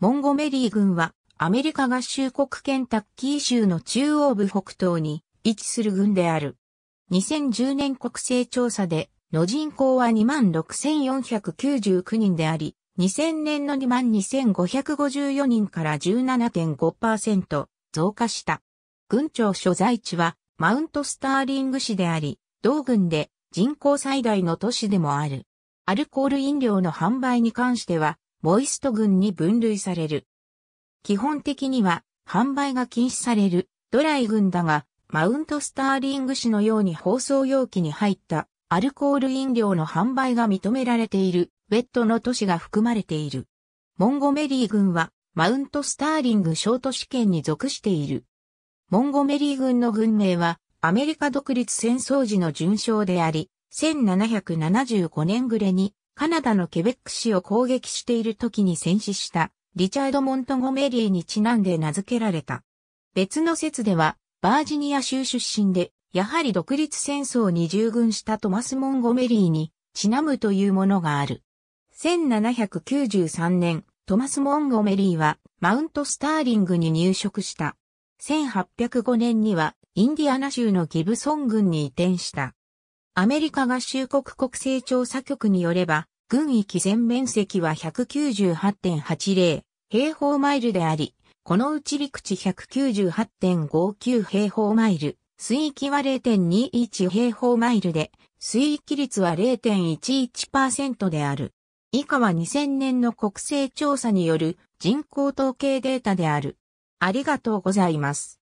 モンゴメリー軍はアメリカ合衆国ケンタッキー州の中央部北東に位置する軍である。2010年国勢調査での人口は26,499人であり、2000年の22,554人から17.5%増加した。軍庁所在地はマウントスターリング市であり、同軍で人口最大の都市でもある。アルコール飲料の販売に関しては、モイスト群に分類される。基本的には販売が禁止されるドライ群だが、マウントスターリング市のように包装容器に入ったアルコール飲料の販売が認められているウェットの都市が含まれている。モンゴメリー群はマウントスターリング小都市圏に属している。モンゴメリー軍の軍名はアメリカ独立戦争時の順将であり、1775年暮れにカナダのケベック市を攻撃している時に戦死したリチャード・モントゴメリーにちなんで名付けられた。別の説では、バージニア州出身で、やはり独立戦争に従軍したトマス・モンゴメリーにちなむというものがある。1793年、トマス・モンゴメリーはマウント・スターリングに入植した。1805年にはインディアナ州のギブソン郡に移転した。アメリカ合衆国国勢調査局によれば、軍域全面積は198.80平方マイルであり、このうち陸地198.59平方マイル、水域は0.21平方マイルで、水域率は0.11%である。以下は2000年の国勢調査による人口統計データである。ありがとうございます。